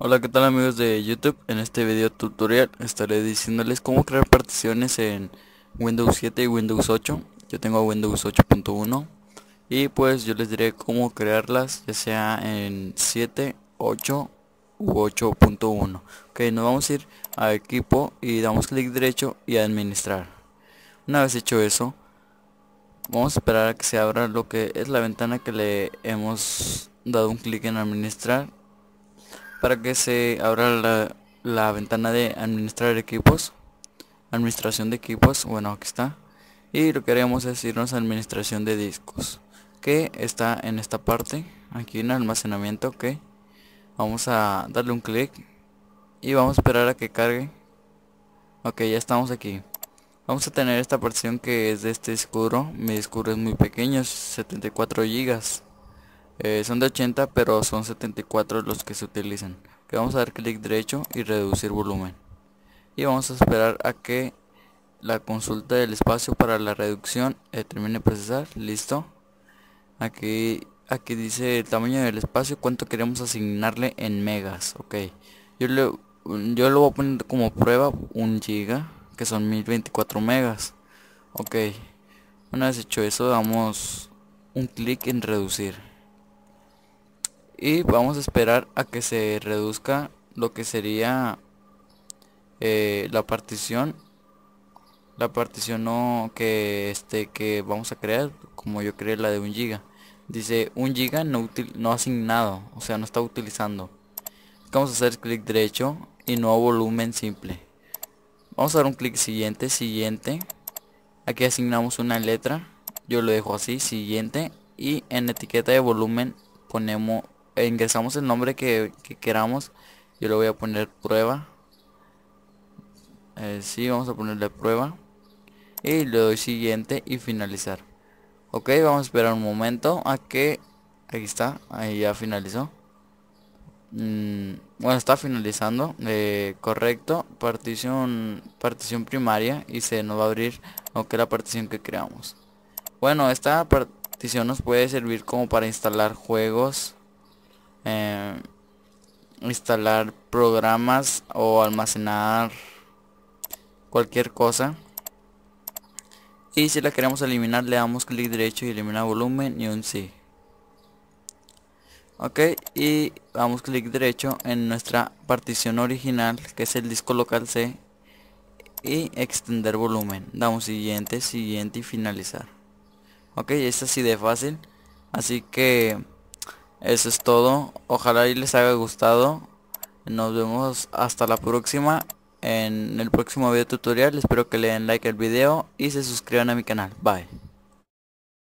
Hola qué tal amigos de YouTube, en este video tutorial estaré diciéndoles cómo crear particiones en Windows 7 y Windows 8 Yo tengo Windows 8.1 y pues yo les diré cómo crearlas ya sea en 7, 8 u 8.1 Ok, nos vamos a ir a equipo y damos clic derecho y administrar Una vez hecho eso, vamos a esperar a que se abra lo que es la ventana que le hemos dado un clic en administrar para que se abra la, ventana de administrar equipos administración de equipos bueno aquí está y lo que haríamos es irnos a administración de discos que está en esta parte aquí en almacenamiento que vamos a darle un clic y vamos a esperar a que cargue ok ya estamos aquí vamos a tener esta partición que es de este disco duro mi disco es muy pequeño 74 gigas eh, son de 80 pero son 74 los que se utilizan. Que vamos a dar clic derecho y reducir volumen. Y vamos a esperar a que la consulta del espacio para la reducción eh, termine de procesar. Listo. Aquí, aquí dice el tamaño del espacio, cuánto queremos asignarle en megas. Ok. Yo, le, yo lo voy a poner como prueba un giga, que son 1024 megas. Ok. Una vez hecho eso, damos un clic en reducir y vamos a esperar a que se reduzca lo que sería eh, la partición la partición no que este que vamos a crear como yo creé la de un giga dice un giga no, útil no asignado o sea no está utilizando vamos a hacer clic derecho y nuevo volumen simple vamos a dar un clic siguiente siguiente aquí asignamos una letra yo lo dejo así siguiente y en etiqueta de volumen ponemos e ingresamos el nombre que, queramos. Yo le voy a poner prueba. Eh, si, vamos a ponerle prueba. Y le doy siguiente y finalizar. Ok, vamos a esperar un momento a que... Aquí está, ahí ya finalizó. Mm, bueno, está finalizando. Eh, correcto, partición, partición primaria y se nos va a abrir aunque la partición que creamos. Bueno, esta partición nos puede servir como para instalar juegos eh, instalar programas o almacenar cualquier cosa y si la queremos eliminar le damos clic derecho y elimina volumen y un sí ok y damos clic derecho en nuestra partición original que es el disco local C y extender volumen damos siguiente siguiente y finalizar ok es así de fácil así que eso es todo. Ojalá les haya gustado. Nos vemos hasta la próxima. En el próximo video tutorial. Espero que le den like al video. Y se suscriban a mi canal. Bye.